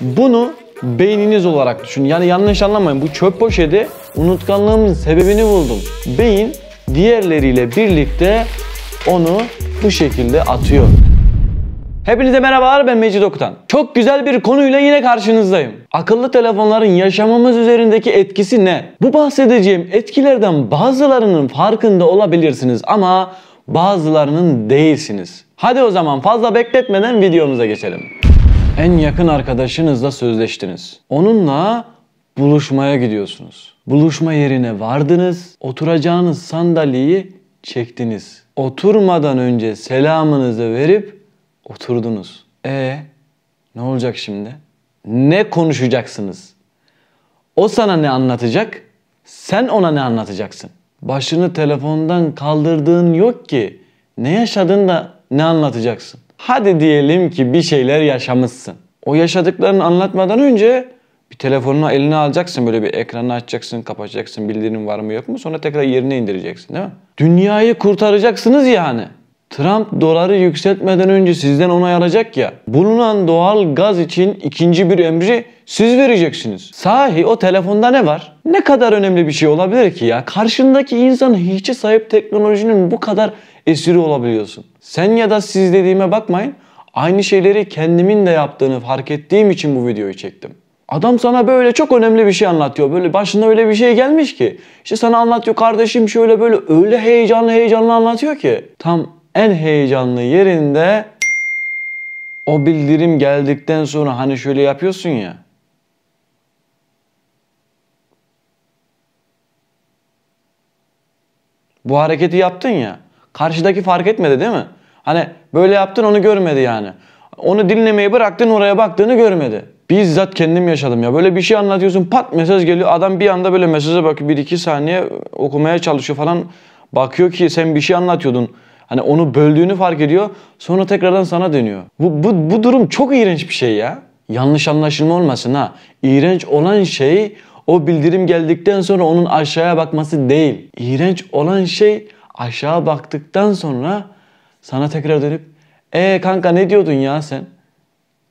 Bunu beyniniz olarak düşün. Yani yanlış anlamayın. Bu çöp poşeti unutkanlığımın sebebini buldum. Beyin diğerleriyle birlikte onu bu şekilde atıyor. Hepinize merhabalar ben Mecid Okutan. Çok güzel bir konuyla yine karşınızdayım. Akıllı telefonların yaşamımız üzerindeki etkisi ne? Bu bahsedeceğim etkilerden bazılarının farkında olabilirsiniz ama bazılarının değilsiniz. Hadi o zaman fazla bekletmeden videomuza geçelim en yakın arkadaşınızla sözleştiniz. Onunla buluşmaya gidiyorsunuz. Buluşma yerine vardınız, oturacağınız sandalyeyi çektiniz. Oturmadan önce selamınızı verip oturdunuz. E ne olacak şimdi? Ne konuşacaksınız? O sana ne anlatacak? Sen ona ne anlatacaksın? Başını telefondan kaldırdığın yok ki. Ne yaşadın da ne anlatacaksın? Hadi diyelim ki bir şeyler yaşamışsın. O yaşadıklarını anlatmadan önce bir telefonuna elini alacaksın böyle bir ekranı açacaksın, kapatacaksın bildirim var mı yok mu sonra tekrar yerine indireceksin değil mi? Dünyayı kurtaracaksınız yani. Trump doları yükseltmeden önce sizden onay alacak ya. Bulunan doğal gaz için ikinci bir emri siz vereceksiniz. Sahi o telefonda ne var? Ne kadar önemli bir şey olabilir ki ya? Karşındaki insan hiçe sahip teknolojinin bu kadar esiri olabiliyorsun. Sen ya da siz dediğime bakmayın. Aynı şeyleri kendimin de yaptığını fark ettiğim için bu videoyu çektim. Adam sana böyle çok önemli bir şey anlatıyor. Böyle başına öyle bir şey gelmiş ki. İşte sana anlatıyor kardeşim şöyle böyle öyle heyecanlı heyecanlı anlatıyor ki. Tam en heyecanlı yerinde o bildirim geldikten sonra hani şöyle yapıyorsun ya. Bu hareketi yaptın ya. Karşıdaki fark etmedi değil mi? Hani böyle yaptın onu görmedi yani. Onu dinlemeyi bıraktın oraya baktığını görmedi. Bizzat kendim yaşadım ya. Böyle bir şey anlatıyorsun pat mesaj geliyor. Adam bir anda böyle mesaja bakıyor. bir iki saniye okumaya çalışıyor falan. Bakıyor ki sen bir şey anlatıyordun. Hani onu böldüğünü fark ediyor. Sonra tekrardan sana dönüyor. Bu, bu, bu durum çok iğrenç bir şey ya. Yanlış anlaşılma olmasın ha. İğrenç olan şey o bildirim geldikten sonra onun aşağıya bakması değil. İğrenç olan şey aşağı baktıktan sonra sana tekrar dönüp e kanka ne diyordun ya sen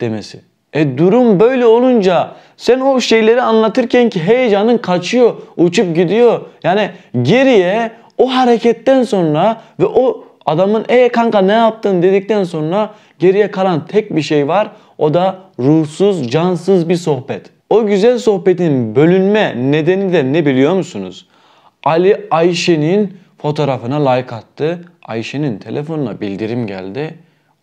demesi. E durum böyle olunca sen o şeyleri anlatırken ki heyecanın kaçıyor, uçup gidiyor. Yani geriye o hareketten sonra ve o Adamın e kanka ne yaptın dedikten sonra geriye kalan tek bir şey var. O da ruhsuz, cansız bir sohbet. O güzel sohbetin bölünme nedeni de ne biliyor musunuz? Ali Ayşe'nin fotoğrafına like attı. Ayşe'nin telefonuna bildirim geldi.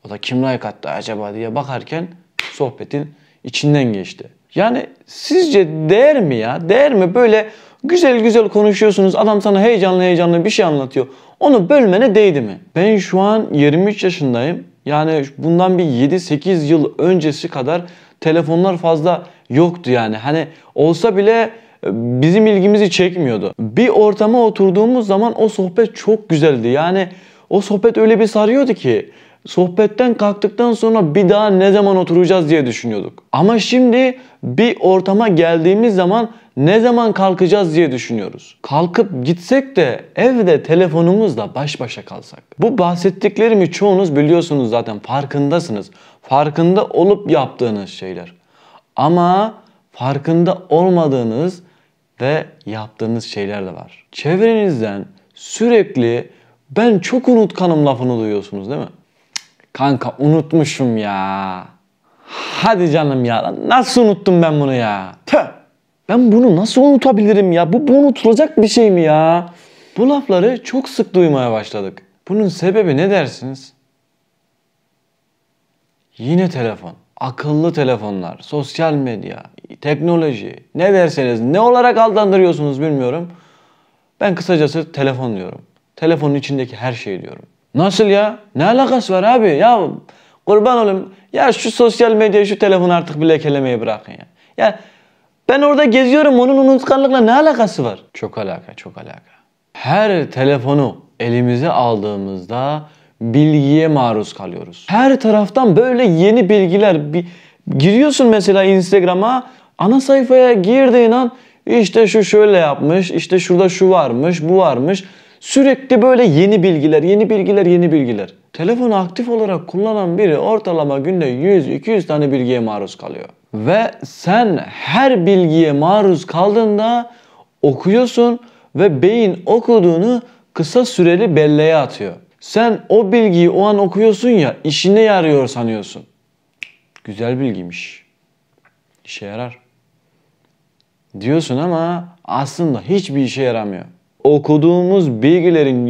O da kim like attı acaba diye bakarken sohbetin içinden geçti. Yani sizce değer mi ya? Değer mi böyle Güzel güzel konuşuyorsunuz. Adam sana heyecanlı heyecanlı bir şey anlatıyor. Onu bölmene değdi mi? Ben şu an 23 yaşındayım. Yani bundan bir 7-8 yıl öncesi kadar telefonlar fazla yoktu yani. Hani olsa bile e, bizim ilgimizi çekmiyordu. Bir ortama oturduğumuz zaman o sohbet çok güzeldi. Yani o sohbet öyle bir sarıyordu ki sohbetten kalktıktan sonra bir daha ne zaman oturacağız diye düşünüyorduk. Ama şimdi bir ortama geldiğimiz zaman ne zaman kalkacağız diye düşünüyoruz. Kalkıp gitsek de evde telefonumuzla baş başa kalsak. Bu bahsettiklerimi çoğunuz biliyorsunuz zaten farkındasınız. Farkında olup yaptığınız şeyler. Ama farkında olmadığınız ve yaptığınız şeyler de var. Çevrenizden sürekli ben çok unutkanım lafını duyuyorsunuz değil mi? Kanka unutmuşum ya. Hadi canım ya. Nasıl unuttum ben bunu ya? Tüh. Ben bunu nasıl unutabilirim ya? Bu, bu unutulacak bir şey mi ya? Bu lafları çok sık duymaya başladık. Bunun sebebi ne dersiniz? Yine telefon. Akıllı telefonlar, sosyal medya, teknoloji. Ne derseniz ne olarak adlandırıyorsunuz bilmiyorum. Ben kısacası telefon diyorum. Telefonun içindeki her şey diyorum. Nasıl ya? Ne alakası var abi? Ya kurban olayım. Ya şu sosyal medya, şu telefon artık bilekelemeyi bırakın ya. Ya ben orada geziyorum onun unutkanlıkla ne alakası var? Çok alaka, çok alaka. Her telefonu elimize aldığımızda bilgiye maruz kalıyoruz. Her taraftan böyle yeni bilgiler bir giriyorsun mesela Instagram'a ana sayfaya girdiğin an işte şu şöyle yapmış, işte şurada şu varmış, bu varmış. Sürekli böyle yeni bilgiler, yeni bilgiler, yeni bilgiler. Telefonu aktif olarak kullanan biri ortalama günde 100-200 tane bilgiye maruz kalıyor. Ve sen her bilgiye maruz kaldığında okuyorsun ve beyin okuduğunu kısa süreli belleğe atıyor. Sen o bilgiyi o an okuyorsun ya işine yarıyor sanıyorsun. Güzel bilgiymiş. İşe yarar. Diyorsun ama aslında hiçbir işe yaramıyor okuduğumuz bilgilerin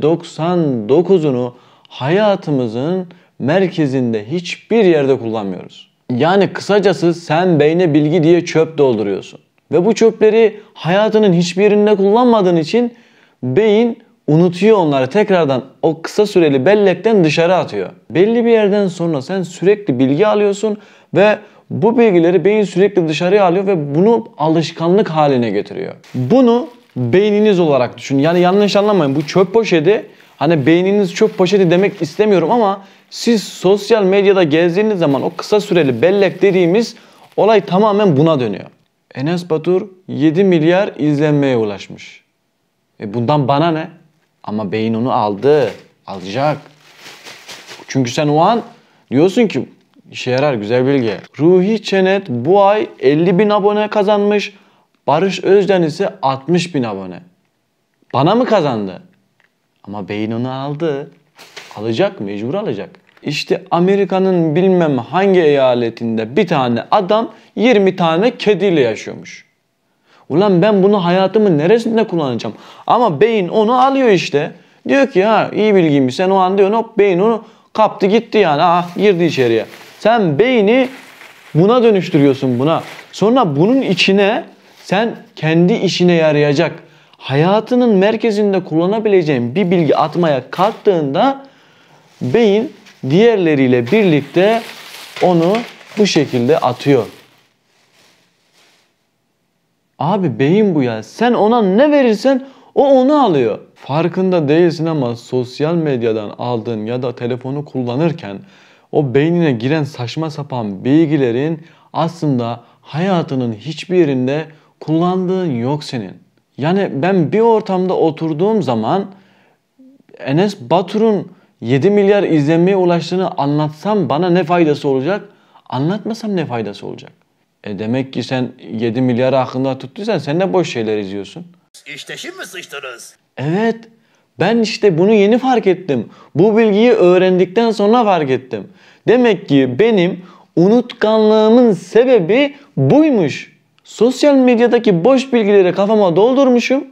%99'unu hayatımızın merkezinde hiçbir yerde kullanmıyoruz. Yani kısacası sen beyne bilgi diye çöp dolduruyorsun. Ve bu çöpleri hayatının hiçbir yerinde kullanmadığın için beyin unutuyor onları tekrardan o kısa süreli bellekten dışarı atıyor. Belli bir yerden sonra sen sürekli bilgi alıyorsun ve bu bilgileri beyin sürekli dışarıya alıyor ve bunu alışkanlık haline getiriyor. Bunu beyniniz olarak düşünün. Yani yanlış anlamayın bu çöp poşeti hani beyniniz çöp poşeti demek istemiyorum ama siz sosyal medyada gezdiğiniz zaman o kısa süreli bellek dediğimiz olay tamamen buna dönüyor. Enes Batur 7 milyar izlenmeye ulaşmış. E bundan bana ne? Ama beyin onu aldı. Alacak. Çünkü sen o an diyorsun ki işe yarar güzel bilgi. Ruhi Çenet bu ay 50 bin abone kazanmış. Barış Özcan ise 60 bin abone. Bana mı kazandı? Ama beyin onu aldı. Alacak mecbur alacak. İşte Amerika'nın bilmem hangi eyaletinde bir tane adam 20 tane kediyle yaşıyormuş. Ulan ben bunu hayatımın neresinde kullanacağım? Ama beyin onu alıyor işte. Diyor ki ha iyi bilgiymiş sen o an diyor hop beyin onu kaptı gitti yani ah girdi içeriye. Sen beyni buna dönüştürüyorsun buna. Sonra bunun içine sen kendi işine yarayacak, hayatının merkezinde kullanabileceğin bir bilgi atmaya kalktığında beyin diğerleriyle birlikte onu bu şekilde atıyor. Abi beyin bu ya. Sen ona ne verirsen o onu alıyor. Farkında değilsin ama sosyal medyadan aldığın ya da telefonu kullanırken o beynine giren saçma sapan bilgilerin aslında hayatının hiçbir yerinde kullandığın yok senin. Yani ben bir ortamda oturduğum zaman Enes Batur'un 7 milyar izlenmeye ulaştığını anlatsam bana ne faydası olacak? Anlatmasam ne faydası olacak? E demek ki sen 7 milyar hakkında tuttuysan sen de boş şeyler izliyorsun. İşteşim mi sıçtınız. Evet. Ben işte bunu yeni fark ettim. Bu bilgiyi öğrendikten sonra fark ettim. Demek ki benim unutkanlığımın sebebi buymuş. Sosyal medyadaki boş bilgileri kafama doldurmuşum.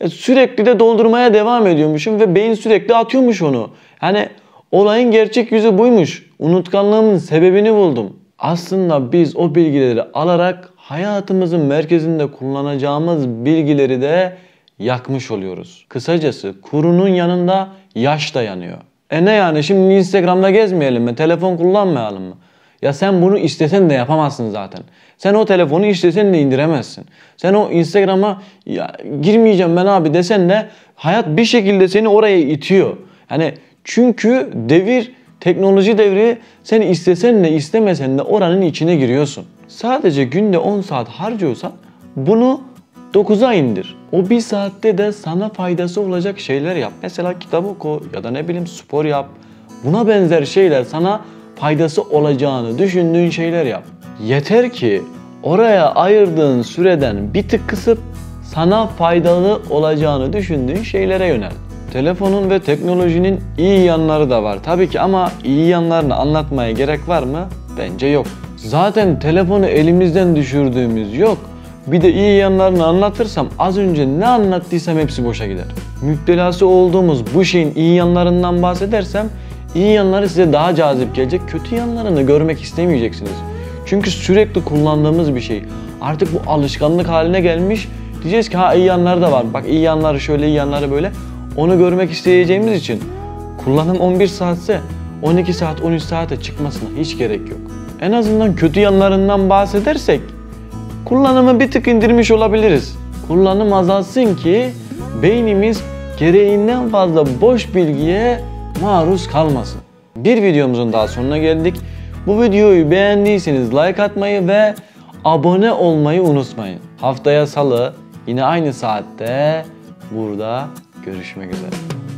E, sürekli de doldurmaya devam ediyormuşum ve beyin sürekli atıyormuş onu. Yani olayın gerçek yüzü buymuş. Unutkanlığımın sebebini buldum. Aslında biz o bilgileri alarak hayatımızın merkezinde kullanacağımız bilgileri de yakmış oluyoruz. Kısacası kurunun yanında yaş da yanıyor. E ne yani şimdi Instagram'da gezmeyelim mi? Telefon kullanmayalım mı? Ya sen bunu istesen de yapamazsın zaten. Sen o telefonu istesen de indiremezsin. Sen o Instagram'a girmeyeceğim ben abi desen de hayat bir şekilde seni oraya itiyor. Yani çünkü devir teknoloji devri sen istesen de istemesen de oranın içine giriyorsun. Sadece günde 10 saat harcıyorsan bunu 9'a indir. O bir saatte de sana faydası olacak şeyler yap. Mesela kitap oku ya da ne bileyim spor yap. Buna benzer şeyler sana faydası olacağını düşündüğün şeyler yap. Yeter ki oraya ayırdığın süreden bir tık kısıp sana faydalı olacağını düşündüğün şeylere yönel. Telefonun ve teknolojinin iyi yanları da var tabii ki ama iyi yanlarını anlatmaya gerek var mı? Bence yok. Zaten telefonu elimizden düşürdüğümüz yok. Bir de iyi yanlarını anlatırsam az önce ne anlattıysam hepsi boşa gider. Müptelası olduğumuz bu şeyin iyi yanlarından bahsedersem İyi yanları size daha cazip gelecek, kötü yanlarını görmek istemeyeceksiniz. Çünkü sürekli kullandığımız bir şey. Artık bu alışkanlık haline gelmiş. Diyeceğiz ki ha iyi yanları da var. Bak iyi yanları şöyle, iyi yanları böyle. Onu görmek isteyeceğimiz için kullanım 11 saatse 12 saat, 13 saate çıkmasına hiç gerek yok. En azından kötü yanlarından bahsedersek kullanımı bir tık indirmiş olabiliriz. Kullanım azalsın ki beynimiz gereğinden fazla boş bilgiye maruz kalmasın. Bir videomuzun daha sonuna geldik. Bu videoyu beğendiyseniz like atmayı ve abone olmayı unutmayın. Haftaya salı yine aynı saatte burada görüşmek üzere.